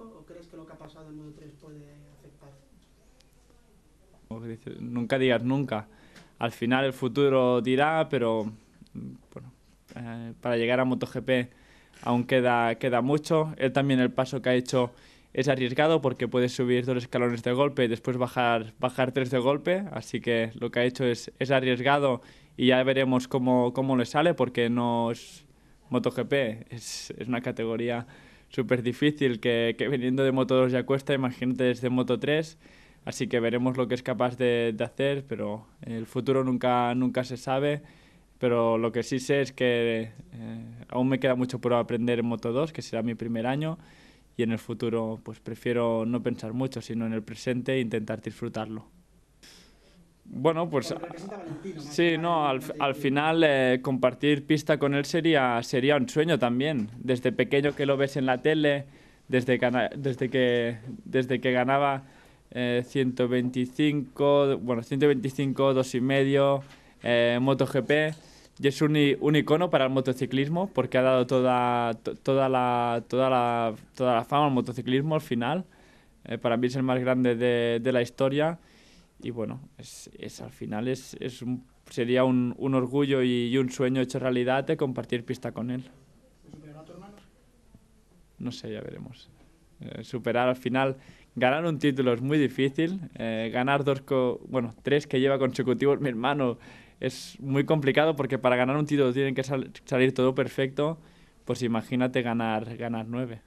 o crees que lo que ha pasado en Modo 3 puede afectar? Nunca digas nunca. Al final el futuro dirá, pero eh, para llegar a MotoGP aún queda, queda mucho. Él también el paso que ha hecho es arriesgado porque puede subir dos escalones de golpe y después bajar, bajar tres de golpe. Así que lo que ha hecho es, es arriesgado y ya veremos cómo, le sale porque no es MotoGP, es, es una categoría súper difícil que, que, viniendo de Moto 2 ya cuesta, imagínate desde Moto 3. Así que veremos lo que es capaz de, de, hacer, pero el futuro nunca, nunca se sabe. Pero lo que sí sé es que eh, aún me queda mucho por aprender en Moto 2, que será mi primer año. Y en el futuro, pues prefiero no pensar mucho, sino en el presente e intentar disfrutarlo. Bueno, pues sí, no, al, final eh, compartir pista con él sería, sería un sueño también. Desde pequeño que lo ves en la tele, desde que, ganaba 125, eh, bueno, 125, 2,5, eh, MotoGP. Y es un, icono para el motociclismo porque ha dado toda, la, fama al motociclismo al final. para mí es el más grande de la historia y bueno, es, es al final es, es sería un, un orgullo y, un sueño hecho realidad de compartir pista con él. ¿Superar a tu hermano? No sé, ya veremos. Eh, superar al final, ganar un título es muy difícil, eh, ganar dos, bueno, tres que lleva consecutivos mi hermano es muy complicado porque para ganar un título tienen que salir todo perfecto, pues imagínate ganar, ganar nueve.